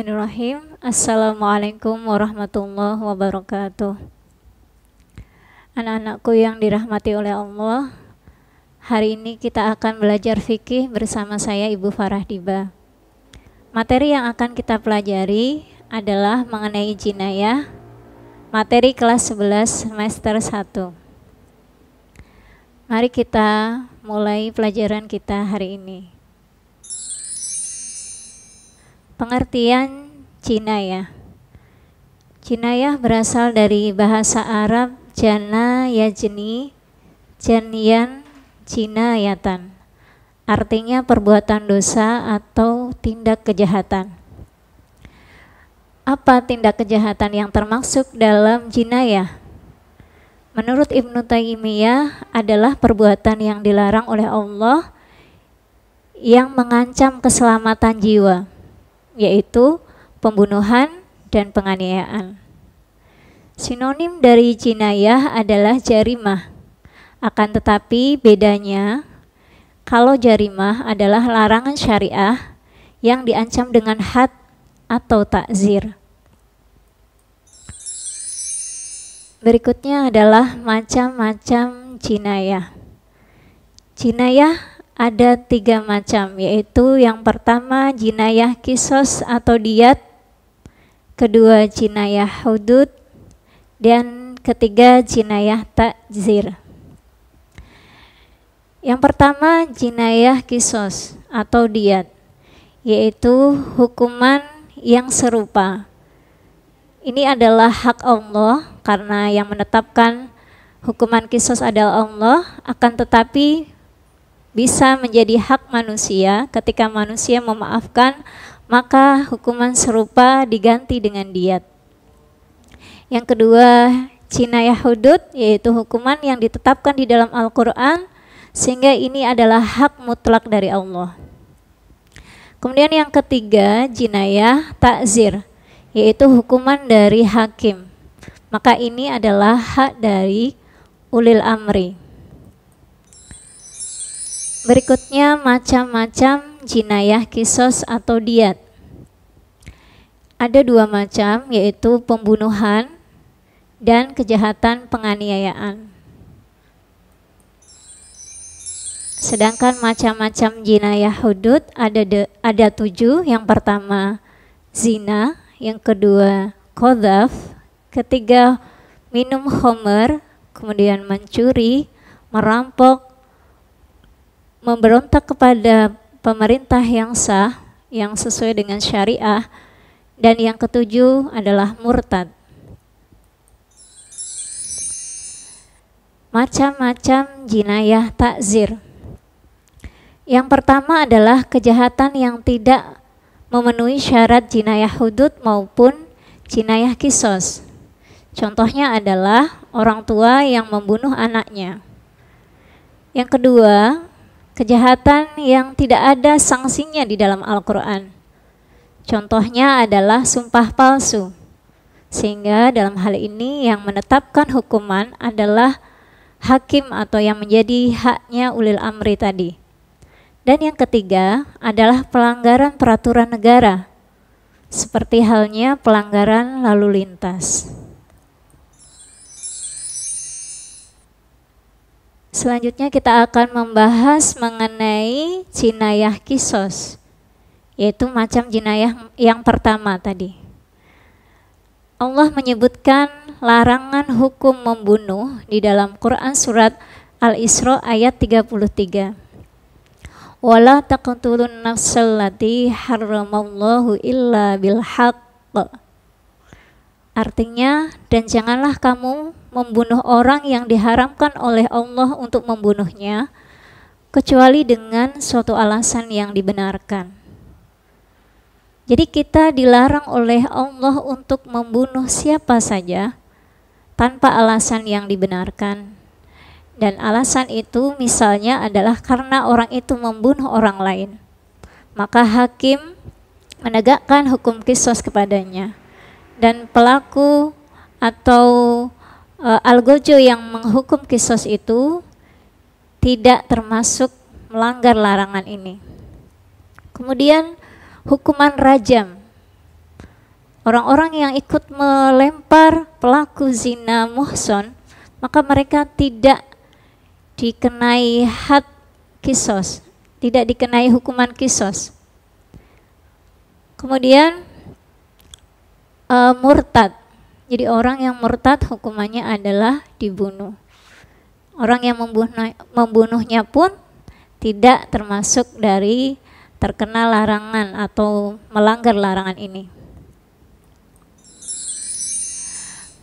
Bismillahirrahmanirrahim Assalamualaikum warahmatullahi wabarakatuh Anak-anakku yang dirahmati oleh Allah Hari ini kita akan belajar fikih bersama saya Ibu Farah Diba Materi yang akan kita pelajari adalah mengenai jinayah Materi kelas 11 semester 1 Mari kita mulai pelajaran kita hari ini pengertian jinayah. Cinaya berasal dari bahasa Arab jana yajni, Janian jinayatan. Artinya perbuatan dosa atau tindak kejahatan. Apa tindak kejahatan yang termasuk dalam jinayah? Menurut Ibnu Taimiyah adalah perbuatan yang dilarang oleh Allah yang mengancam keselamatan jiwa yaitu pembunuhan dan penganiayaan. Sinonim dari jinayah adalah jarimah. Akan tetapi bedanya kalau jarimah adalah larangan syariah yang diancam dengan had atau takzir. Berikutnya adalah macam-macam jinayah. Jinayah ada tiga macam, yaitu yang pertama jinayah kisos atau diat, kedua jinayah hudud, dan ketiga jinayah takzir. Yang pertama jinayah kisos atau diat, yaitu hukuman yang serupa. Ini adalah hak Allah karena yang menetapkan hukuman kisos adalah Allah, akan tetapi bisa menjadi hak manusia ketika manusia memaafkan maka hukuman serupa diganti dengan diat yang kedua Cina Yahudut, yaitu hukuman yang ditetapkan di dalam Al-Quran sehingga ini adalah hak mutlak dari Allah kemudian yang ketiga jinayah takzir yaitu hukuman dari hakim maka ini adalah hak dari ulil amri Berikutnya macam-macam jinayah kisos atau diat. Ada dua macam yaitu pembunuhan dan kejahatan penganiayaan. Sedangkan macam-macam jinayah hudud ada de, ada tujuh. Yang pertama zina, yang kedua kodaf, ketiga minum homer, kemudian mencuri, merampok, memberontak kepada pemerintah yang sah, yang sesuai dengan syariah, dan yang ketujuh adalah murtad. Macam-macam jinayah takzir. Yang pertama adalah kejahatan yang tidak memenuhi syarat jinayah hudud maupun jinayah kisos. Contohnya adalah orang tua yang membunuh anaknya. Yang kedua kejahatan yang tidak ada sanksinya di dalam Al-Quran. Contohnya adalah sumpah palsu. Sehingga dalam hal ini yang menetapkan hukuman adalah hakim atau yang menjadi haknya ulil amri tadi. Dan yang ketiga adalah pelanggaran peraturan negara, seperti halnya pelanggaran lalu lintas. Selanjutnya kita akan membahas mengenai jinayah kisos, yaitu macam jinayah yang pertama tadi. Allah menyebutkan larangan hukum membunuh di dalam Quran surat Al-Isra ayat 33. Wala taqtulun nafsallati haramallahu illa bil Artinya, dan janganlah kamu membunuh orang yang diharamkan oleh Allah untuk membunuhnya, kecuali dengan suatu alasan yang dibenarkan. Jadi, kita dilarang oleh Allah untuk membunuh siapa saja tanpa alasan yang dibenarkan, dan alasan itu misalnya adalah karena orang itu membunuh orang lain, maka hakim menegakkan hukum kisos kepadanya, dan pelaku atau uh, eh, Algojo yang menghukum kisos itu tidak termasuk melanggar larangan ini. Kemudian hukuman rajam. Orang-orang yang ikut melempar pelaku zina muhson, maka mereka tidak dikenai had kisos, tidak dikenai hukuman kisos. Kemudian uh, murtad. Jadi orang yang murtad hukumannya adalah dibunuh. Orang yang membunuh, membunuhnya pun tidak termasuk dari terkena larangan atau melanggar larangan ini.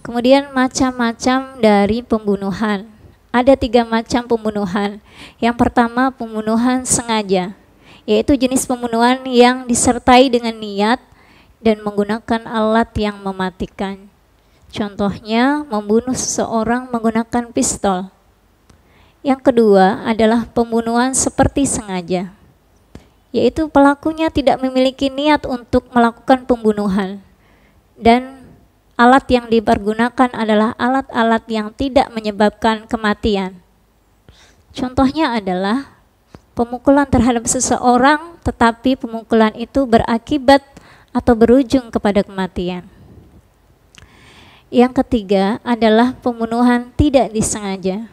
Kemudian macam-macam dari pembunuhan. Ada tiga macam pembunuhan. Yang pertama pembunuhan sengaja, yaitu jenis pembunuhan yang disertai dengan niat dan menggunakan alat yang mematikan. Contohnya, membunuh seseorang menggunakan pistol. Yang kedua adalah pembunuhan seperti sengaja, yaitu pelakunya tidak memiliki niat untuk melakukan pembunuhan, dan alat yang dipergunakan adalah alat-alat yang tidak menyebabkan kematian. Contohnya adalah pemukulan terhadap seseorang, tetapi pemukulan itu berakibat atau berujung kepada kematian. Yang ketiga adalah pembunuhan tidak disengaja,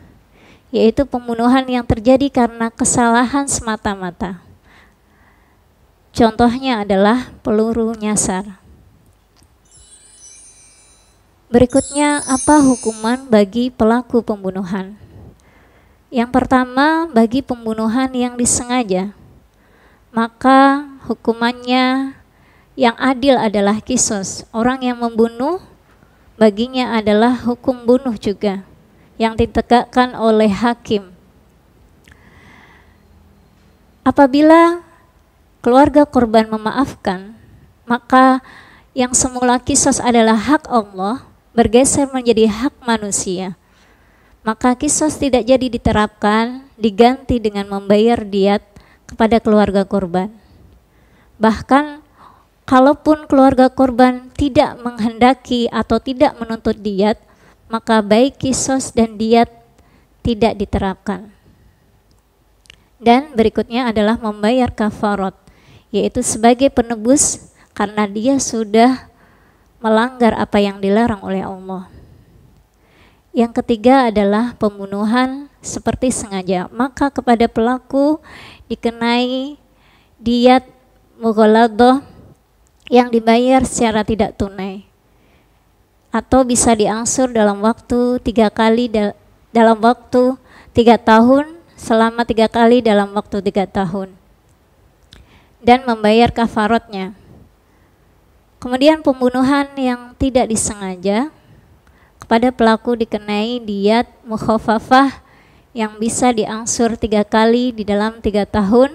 yaitu pembunuhan yang terjadi karena kesalahan semata-mata. Contohnya adalah peluru nyasar. Berikutnya, apa hukuman bagi pelaku pembunuhan? Yang pertama, bagi pembunuhan yang disengaja, maka hukumannya yang adil adalah kisos. Orang yang membunuh baginya adalah hukum bunuh juga yang ditegakkan oleh hakim. Apabila keluarga korban memaafkan, maka yang semula kisos adalah hak Allah bergeser menjadi hak manusia. Maka kisos tidak jadi diterapkan, diganti dengan membayar diat kepada keluarga korban. Bahkan Kalaupun keluarga korban tidak menghendaki atau tidak menuntut diat, maka baik kisos dan diat tidak diterapkan. Dan berikutnya adalah membayar kafarot, yaitu sebagai penebus karena dia sudah melanggar apa yang dilarang oleh Allah. Yang ketiga adalah pembunuhan seperti sengaja. Maka kepada pelaku dikenai diat mughaladah yang dibayar secara tidak tunai atau bisa diangsur dalam waktu tiga kali da dalam waktu tiga tahun selama tiga kali dalam waktu tiga tahun dan membayar kafarotnya kemudian pembunuhan yang tidak disengaja kepada pelaku dikenai diat mukhafafah yang bisa diangsur tiga kali di dalam tiga tahun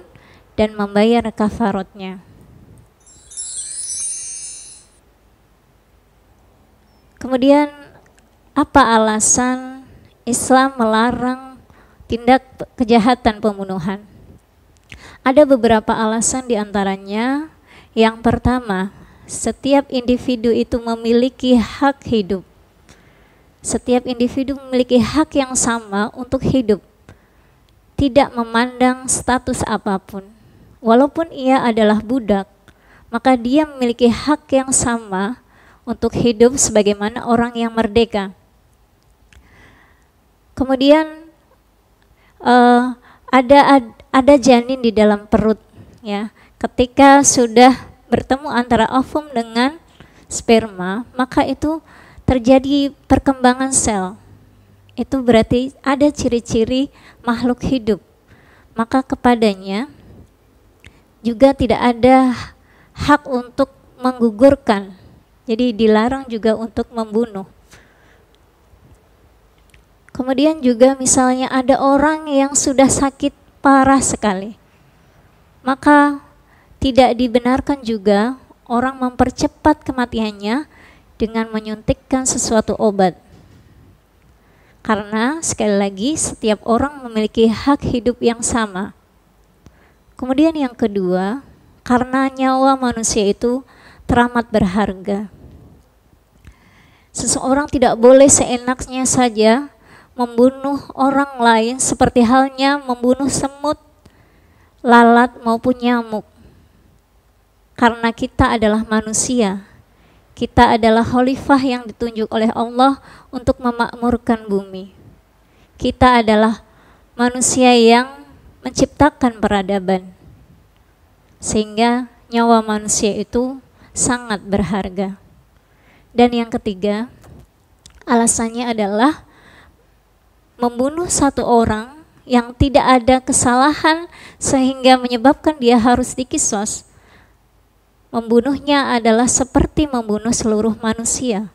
dan membayar kafarotnya Kemudian apa alasan Islam melarang tindak kejahatan pembunuhan? Ada beberapa alasan diantaranya. Yang pertama, setiap individu itu memiliki hak hidup. Setiap individu memiliki hak yang sama untuk hidup, tidak memandang status apapun. Walaupun ia adalah budak, maka dia memiliki hak yang sama untuk hidup sebagaimana orang yang merdeka. Kemudian uh, ada ada janin di dalam perut ya. Ketika sudah bertemu antara ovum dengan sperma, maka itu terjadi perkembangan sel. Itu berarti ada ciri-ciri makhluk hidup. Maka kepadanya juga tidak ada hak untuk menggugurkan jadi dilarang juga untuk membunuh. Kemudian juga misalnya ada orang yang sudah sakit parah sekali. Maka tidak dibenarkan juga orang mempercepat kematiannya dengan menyuntikkan sesuatu obat. Karena sekali lagi setiap orang memiliki hak hidup yang sama. Kemudian yang kedua, karena nyawa manusia itu teramat berharga. Seseorang tidak boleh seenaknya saja membunuh orang lain seperti halnya membunuh semut, lalat maupun nyamuk. Karena kita adalah manusia, kita adalah khalifah yang ditunjuk oleh Allah untuk memakmurkan bumi. Kita adalah manusia yang menciptakan peradaban. Sehingga nyawa manusia itu sangat berharga. Dan yang ketiga, alasannya adalah membunuh satu orang yang tidak ada kesalahan sehingga menyebabkan dia harus dikisos. Membunuhnya adalah seperti membunuh seluruh manusia.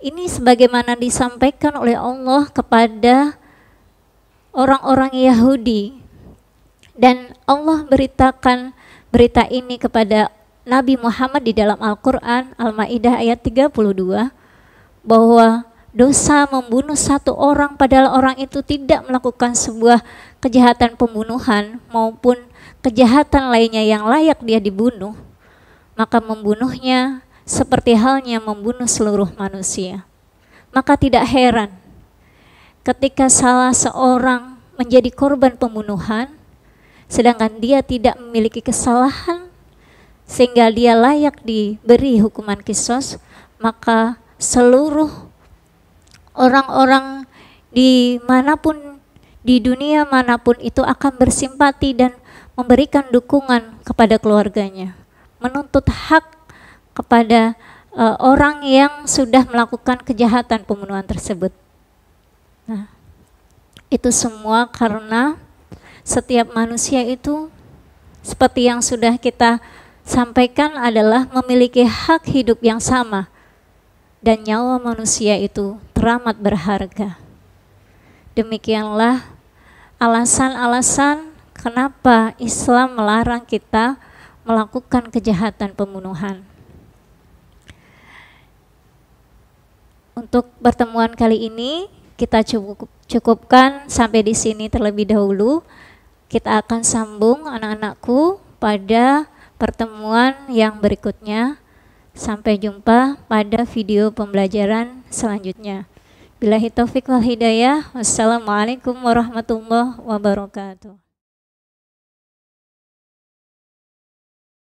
Ini sebagaimana disampaikan oleh Allah kepada orang-orang Yahudi dan Allah beritakan berita ini kepada Nabi Muhammad di dalam Al-Quran Al-Ma'idah ayat 32 bahwa dosa membunuh satu orang padahal orang itu tidak melakukan sebuah kejahatan pembunuhan maupun kejahatan lainnya yang layak dia dibunuh maka membunuhnya seperti halnya membunuh seluruh manusia maka tidak heran ketika salah seorang menjadi korban pembunuhan sedangkan dia tidak memiliki kesalahan sehingga dia layak diberi hukuman kisos, maka seluruh orang-orang di manapun di dunia manapun itu akan bersimpati dan memberikan dukungan kepada keluarganya, menuntut hak kepada uh, orang yang sudah melakukan kejahatan pembunuhan tersebut. Nah, itu semua karena setiap manusia itu seperti yang sudah kita sampaikan adalah memiliki hak hidup yang sama dan nyawa manusia itu teramat berharga. Demikianlah alasan-alasan kenapa Islam melarang kita melakukan kejahatan pembunuhan. Untuk pertemuan kali ini kita cukup, cukupkan sampai di sini terlebih dahulu. Kita akan sambung anak-anakku pada pertemuan yang berikutnya. Sampai jumpa pada video pembelajaran selanjutnya. Bila hitafiq wal hidayah, wassalamualaikum warahmatullahi wabarakatuh.